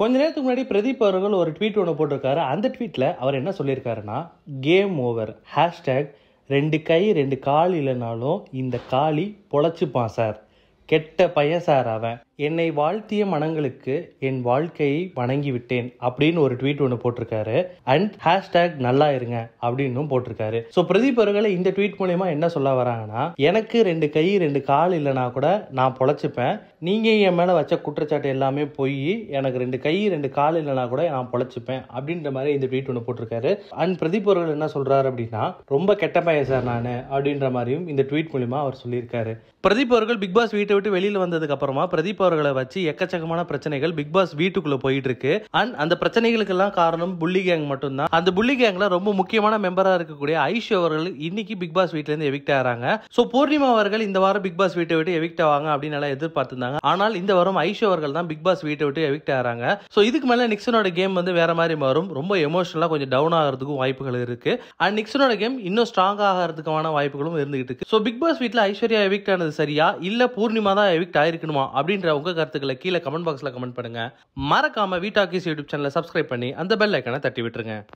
கொஞ்ச நேரத்துக்கு முன்னாடி பிரதீப் அவர்கள் ஒரு ட்வீட் ஒன்று போட்டிருக்காரு அந்த ட்வீட்டில் அவர் என்ன சொல்லியிருக்காருன்னா கேம் ஓவர் ஹேஷ்டேக் ரெண்டு கை ரெண்டு கால் இல்லைனாலும் இந்த காளி பொழைச்சிப்பான் சார் கெட்ட பையன் சார் அவன் என்னை வாழ்த்திய மனங்களுக்கு என் வாழ்க்கையை வணங்கிவிட்டேன் அப்படின்னு ஒரு ட்வீட் ஒன்று போட்டிருக்காரு அண்ட் ஹேஷ்டேக் நல்லா இருங்க அப்படின்னு போட்டிருக்காரு ஸோ பிரதீப் அவர்களை இந்த ட்வீட் மூலயமா என்ன சொல்ல வராங்கன்னா எனக்கு ரெண்டு கை ரெண்டு கால் இல்லைனா கூட நான் பொழைச்சிப்பேன் நீங்கள் என் மேலே வச்ச குற்றச்சாட்டு எல்லாமே போய் எனக்கு ரெண்டு கை ரெண்டு கால் இல்லைனா கூட நான் பொழைச்சிப்பேன் அப்படின்ற மாதிரி இந்த ட்வீட் ஒன்று போட்டிருக்காரு அண்ட் பிரதீப் அவர்கள் என்ன சொல்கிறாரு அப்படின்னா ரொம்ப கெட்ட பையன் சார் நான் அப்படின்ற மாதிரியும் இந்த ட்வீட் மூலயமா அவர் சொல்லியிருக்காரு பிரதீப் அவர்கள் பிக் பாஸ் வீட்டை விட்டு வெளியில் வந்ததுக்கு அப்புறமா பிரதீப் அவர்களை வச்சு எக்கச்சக்கமான பிரச்சனைகள் பிக் பாஸ் வீட்டுக்குள்ள போயிட்டு இருக்கு அண்ட் அந்த எல்லாம் காரணம் புள்ளி கேங் மட்டும்தான் அந்த புள்ளி கேங்ல ரொம்ப முக்கியமான மெம்பரா இருக்கக்கூடிய ஐஷு அவர்கள் இன்னைக்கு பிக் பாஸ் வீட்ல இருந்து எவிக்ட் ஆகிறாங்க சோ பூர்ணிமா அவர்கள் இந்த வாரம் பிக் பாஸ் வீட்டை விட்டு எவிக்ட் ஆவாங்க அப்படின்னு நல்லா எதிர்பார்த்திருந்தாங்க ஆனால் இந்த வாரம் ஐஷு அவர்கள் தான் பிக் பாஸ் வீட்டை விட்டு எவிக்ட் ஆகிறாங்க சோ இதுக்கு மேல நிக்சனோட கேம் வந்து வேற மாதிரி மாறும் ரொம்ப எமோஷனலா கொஞ்சம் டவுன் ஆகிறதுக்கும் வாய்ப்புகள் இருக்கு அண்ட் நிக்சனோட கேம் இன்னும் ஸ்ட்ராங் ஆகிறதுக்கான வாய்ப்புகளும் இருந்துகிட்டு இருக்கு சோ பிக் பாஸ் வீட்டில் ஐஸ்வர்யா எவிக்ட் ஆனது சரியா இல்ல பூர்ணிமா தான் எவிக்ட் ஆயிருக்கணுமா அப்படின்ற உங்கள் கருத்துக்களை கீழே கமெண்ட் பாக்ஸில் கமெண்ட் பண்ணுங்கள் மறக்காமல் வீட்டாக்கிஸ் யூடியூப் சேனலை சப்ஸ்கிரைப் பண்ணி அந்த பெல் ஐக்கனை தட்டி விட்டுருங்க